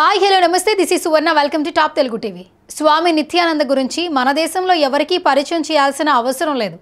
hi hello నమస్తే this ఈ Suvarna welcome to top Telugu TV Swami Nityananda గురించి మన దేశంలో ఎవరికీ పరిచయం చేయాల్సిన అవసరం లేదు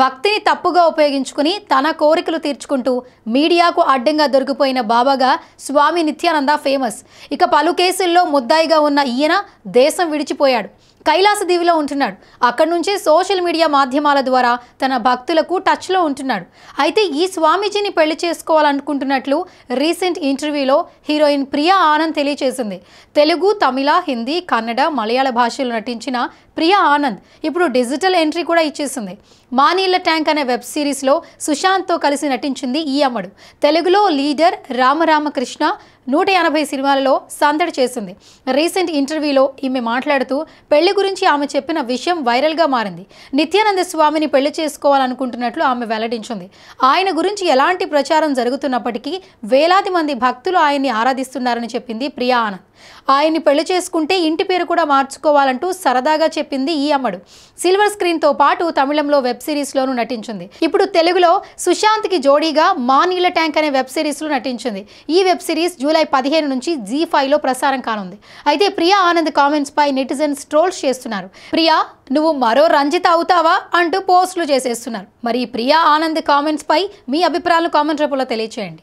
భక్తిని తప్పుగా ఉపయోగించుకుని తన కోరికలు తీర్చుకుంటూ మీడియాకు అడ్డంగా దొరికిపోయిన బాబాగా స్వామి నిత్యానంద ఫేమస్ ఇక పలు కేసుల్లో ముద్దాయిగా ఉన్న ఈయన దేశం విడిచిపోయాడు కైలాస దీవిలో ఉంటున్నాడు అక్కడి నుంచే సోషల్ మీడియా మాధ్యమాల ద్వారా తన భక్తులకు టచ్లో ఉంటున్నాడు అయితే ఈ స్వామీజీని పెళ్లి చేసుకోవాలనుకుంటున్నట్లు రీసెంట్ ఇంటర్వ్యూలో హీరోయిన్ ప్రియా ఆనంద్ తెలియజేసింది తెలుగు తమిళ హిందీ కన్నడ మలయాళ భాషలో నటించిన ప్రియా ఆనంద్ ఇప్పుడు డిజిటల్ ఎంట్రీ కూడా ఇచ్చేసింది మానీల ట్యాంక్ అనే వెబ్ సిరీస్లో సుశాంత్తో కలిసి నటించింది ఈ అమ్మడు తెలుగులో లీడర్ రామరామకృష్ణ నూట ఎనభై సినిమాలలో సందడి చేసింది రీసెంట్ ఇంటర్వ్యూలో ఈమె మాట్లాడుతూ పెళ్లి గురించి ఆమె చెప్పిన విషయం వైరల్గా మారింది నిత్యానంద స్వామిని పెళ్లి చేసుకోవాలనుకుంటున్నట్లు ఆమె వెల్లడించింది ఆయన గురించి ఎలాంటి ప్రచారం జరుగుతున్నప్పటికీ వేలాది మంది భక్తులు ఆయన్ని ఆరాధిస్తున్నారని చెప్పింది ప్రియా ఆనంద్ ఆయన్ని పెళ్లి చేసుకుంటే ఇంటి పేరు కూడా మార్చుకు చేసుకోవాలంటూ సరదాగా చెప్పింది ఈ అమ్మడు సిల్వర్ స్క్రీన్ తో పాటు తమిళంలో వెబ్ సిరీస్ లోను నటించింది ఇప్పుడు తెలుగులో సుశాంత్ కి జోడీగా మా నీళ్ల ట్యాంక్ అనే వెబ్ సిరీస్లో నటించింది ఈ వెబ్ సిరీస్ జూలై పదిహేను నుంచి జీ లో ప్రసారం కానుంది అయితే ప్రియా ఆనంద్ కామెంట్స్ పై నెటిజన్స్ ట్రోల్స్ చేస్తున్నారు ప్రియా నువ్వు మరో రంజిత అవుతావా అంటూ పోస్టులు చేసేస్తున్నారు మరి ప్రియా ఆనంద్ కామెంట్స్ పై మీ అభిప్రాయాలు కామెంట్ రూపంలో తెలియచేయండి